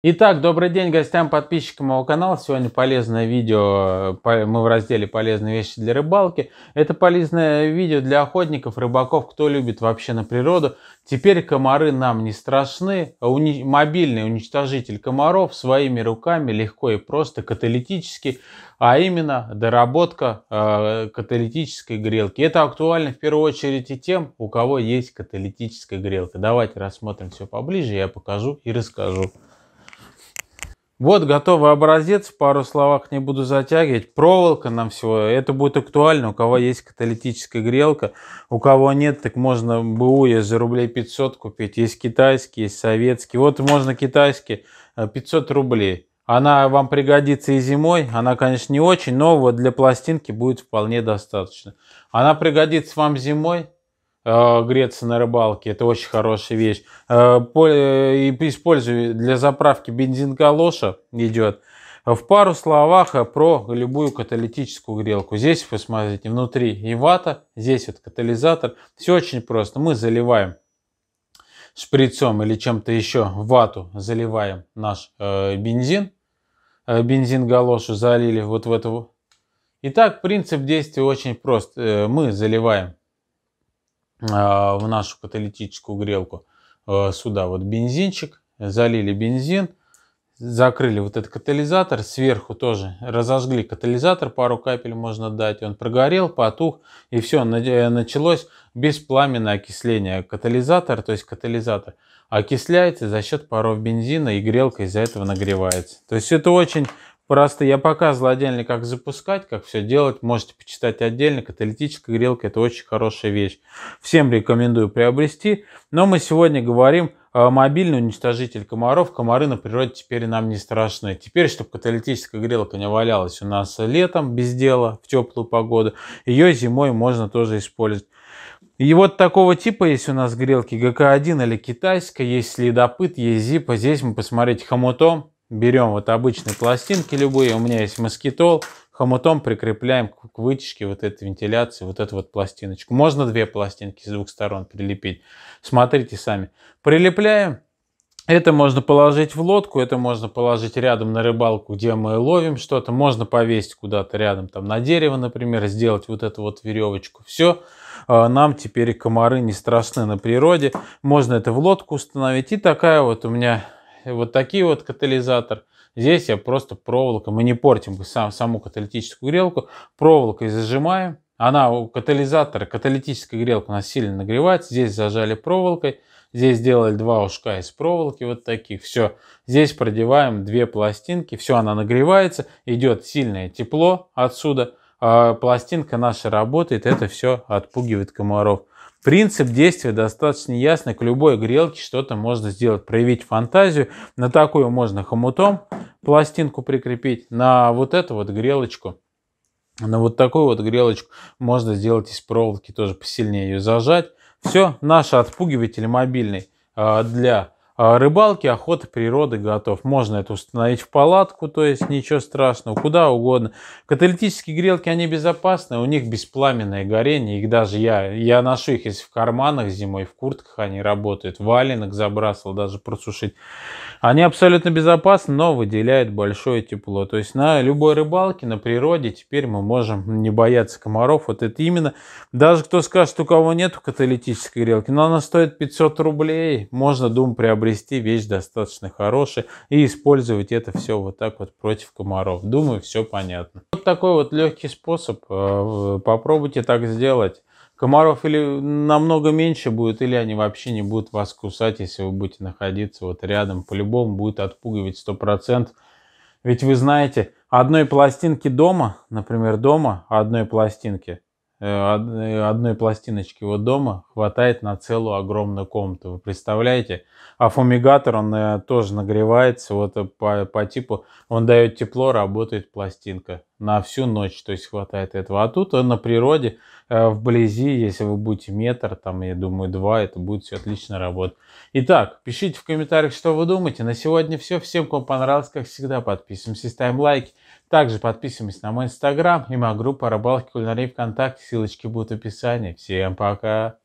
Итак, добрый день гостям, подписчикам моего канала. Сегодня полезное видео, мы в разделе «Полезные вещи для рыбалки». Это полезное видео для охотников, рыбаков, кто любит вообще на природу. Теперь комары нам не страшны. Уни... Мобильный уничтожитель комаров своими руками легко и просто каталитически, а именно доработка э, каталитической грелки. Это актуально в первую очередь и тем, у кого есть каталитическая грелка. Давайте рассмотрим все поближе, я покажу и расскажу. Вот готовый образец, в пару словах не буду затягивать. Проволока нам всего, это будет актуально, у кого есть каталитическая грелка, у кого нет, так можно БУ за рублей 500 купить. Есть китайский, есть советский. Вот можно китайский 500 э, рублей. Она вам пригодится и зимой, она, конечно, не очень, но вот для пластинки будет вполне достаточно. Она пригодится вам зимой, Э, греться на рыбалке, это очень хорошая вещь. Э, э, использую для заправки бензин галоша идет. В пару словах про любую каталитическую грелку. Здесь вы смотрите, внутри и вата, здесь вот катализатор. Все очень просто. Мы заливаем шприцом или чем-то еще вату заливаем наш э, бензин. Э, бензин галошу залили вот в эту. Итак, принцип действия очень прост. Э, мы заливаем а, в нашу каталитическую грелку э, сюда вот бензинчик, залили бензин, закрыли вот этот катализатор, сверху тоже разожгли катализатор, пару капель можно дать, он прогорел, потух, и все, началось беспламенное окисление катализатора, то есть катализатор окисляется за счет паров бензина и грелка из-за этого нагревается. То есть это очень Просто я показывал отдельно, как запускать, как все делать. Можете почитать отдельно. Каталитическая грелка – это очень хорошая вещь. Всем рекомендую приобрести. Но мы сегодня говорим о мобильный уничтожитель комаров. Комары на природе теперь нам не страшны. Теперь, чтобы каталитическая грелка не валялась у нас летом без дела, в теплую погоду, ее зимой можно тоже использовать. И вот такого типа есть у нас грелки ГК-1 или китайская, есть следопыт, есть зипа. Здесь мы посмотрите хомутом берем вот обычные пластинки любые, у меня есть москитол, хомутом прикрепляем к вытяжке вот этой вентиляции, вот эту вот пластиночку. Можно две пластинки с двух сторон прилепить. Смотрите сами. Прилепляем. Это можно положить в лодку, это можно положить рядом на рыбалку, где мы ловим что-то. Можно повесить куда-то рядом, там на дерево, например, сделать вот эту вот веревочку. Все, а, нам теперь комары не страшны на природе. Можно это в лодку установить. И такая вот у меня вот такие вот катализатор. Здесь я просто проволокой, мы не портим сам, саму каталитическую грелку, проволокой зажимаем. Она у катализатора, каталитическая грелка у нас сильно нагревается. Здесь зажали проволокой, здесь сделали два ушка из проволоки вот таких. Все, здесь продеваем две пластинки, все, она нагревается, идет сильное тепло отсюда. А пластинка наша работает, это все отпугивает комаров. Принцип действия достаточно ясный. К любой грелке что-то можно сделать, проявить фантазию. На такую можно хомутом пластинку прикрепить, на вот эту вот грелочку. На вот такую вот грелочку можно сделать из проволоки, тоже посильнее ее зажать. Все, наш отпугиватель мобильный а, для а рыбалки, охота природы готов. Можно это установить в палатку, то есть ничего страшного, куда угодно. Каталитические грелки, они безопасны, у них беспламенное горение, их даже я, я ношу их, если в карманах зимой, в куртках они работают, валенок забрасывал даже просушить. Они абсолютно безопасны, но выделяют большое тепло. То есть на любой рыбалке, на природе теперь мы можем не бояться комаров. Вот это именно, даже кто скажет, у кого нет каталитической грелки, но она стоит 500 рублей, можно, дум приобрести приобрести вещь достаточно хорошая и использовать это все вот так вот против комаров. Думаю, все понятно. Вот такой вот легкий способ. Э, Попробуйте так сделать. Комаров или намного меньше будет, или они вообще не будут вас кусать, если вы будете находиться вот рядом. По-любому будет отпугивать 100%. Ведь вы знаете, одной пластинки дома, например, дома одной пластинки – Э, одной пластиночки вот дома хватает на целую огромную комнату. Вы представляете? А фумигатор, он э, тоже нагревается вот э, по, по типу, он дает тепло, работает пластинка на всю ночь, то есть хватает этого. А тут э, на природе, э, вблизи, если вы будете метр, там, я думаю, два, это будет все отлично работать. Итак, пишите в комментариях, что вы думаете. На сегодня все. Всем, кому понравилось, как всегда, подписываемся, ставим лайки. Также подписываемся на мой инстаграм и моя группа рыбалки кулинарии ВКонтакте. Ссылочки будут в описании. Всем пока!